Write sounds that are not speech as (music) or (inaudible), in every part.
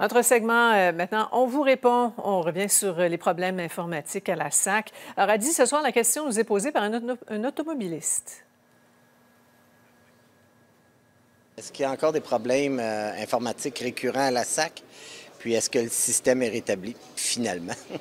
Notre segment, euh, maintenant, on vous répond. On revient sur euh, les problèmes informatiques à la SAC. Alors, Adi, ce soir, la question nous est posée par un, automobiliste. Est-ce qu'il y a encore des problèmes euh, informatiques récurrents à la SAC? Puis est-ce que le système est rétabli finalement? (laughs)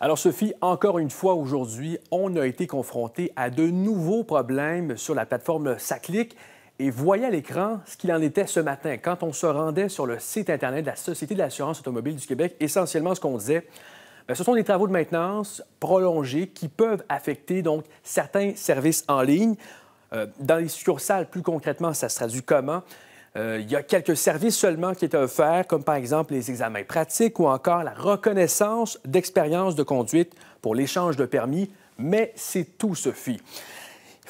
Alors Sophie, encore une fois aujourd'hui, on a été confronté à de nouveaux problèmes sur la plateforme SACLIC et voyez à l'écran ce qu'il en était ce matin quand on se rendait sur le site Internet de la Société de l'assurance automobile du Québec. Essentiellement, ce qu'on disait, ben, ce sont des travaux de maintenance prolongés qui peuvent affecter donc certains services en ligne. Euh, dans les succursales, plus concrètement, ça se traduit comment? Euh, il y a quelques services seulement qui étaient offerts, comme par exemple les examens pratiques ou encore la reconnaissance d'expérience de conduite pour l'échange de permis, mais c'est tout, Sophie.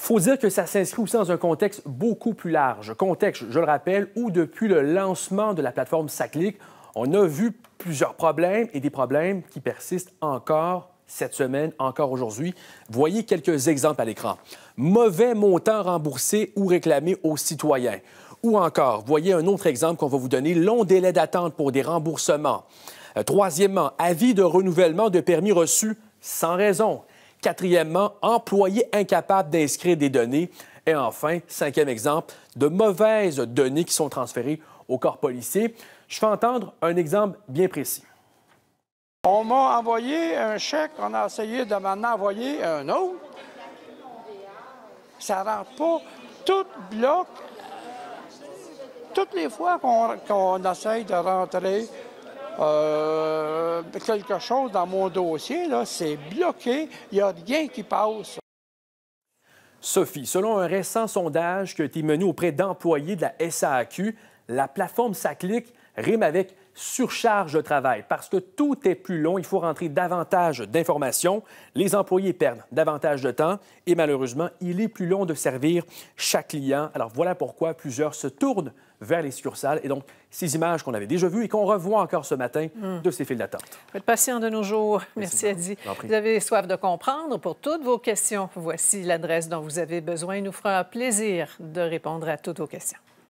Il faut dire que ça s'inscrit aussi dans un contexte beaucoup plus large. Contexte, je le rappelle, où depuis le lancement de la plateforme Saclic, on a vu plusieurs problèmes et des problèmes qui persistent encore cette semaine, encore aujourd'hui. Voyez quelques exemples à l'écran. Mauvais montant remboursé ou réclamé aux citoyens. Ou encore, voyez un autre exemple qu'on va vous donner, long délai d'attente pour des remboursements. Euh, troisièmement, avis de renouvellement de permis reçu sans raison. Quatrièmement, employés incapables d'inscrire des données. Et enfin, cinquième exemple, de mauvaises données qui sont transférées au corps policier. Je fais entendre un exemple bien précis. On m'a envoyé un chèque, on a essayé de m'en envoyer un autre. Ça ne rentre pas. Tout bloc Toutes les fois qu'on essaye de rentrer euh, quelque chose dans mon dossier, là, c'est bloqué, il n'y a rien qui passe. Sophie, selon un récent sondage qui a été mené auprès d'employés de la SAQ, la plateforme Saclic rime avec surcharge de travail parce que tout est plus long, il faut rentrer davantage d'informations, les employés perdent davantage de temps et malheureusement, il est plus long de servir chaque client. Alors voilà pourquoi plusieurs se tournent vers les succursales et donc ces images qu'on avait déjà vues et qu'on revoit encore ce matin hmm. de ces files d'attente. Vous patient de nos jours. Merci, Adi. Vous avez soif de comprendre. Pour toutes vos questions, voici l'adresse dont vous avez besoin. Il nous fera plaisir de répondre à toutes vos questions.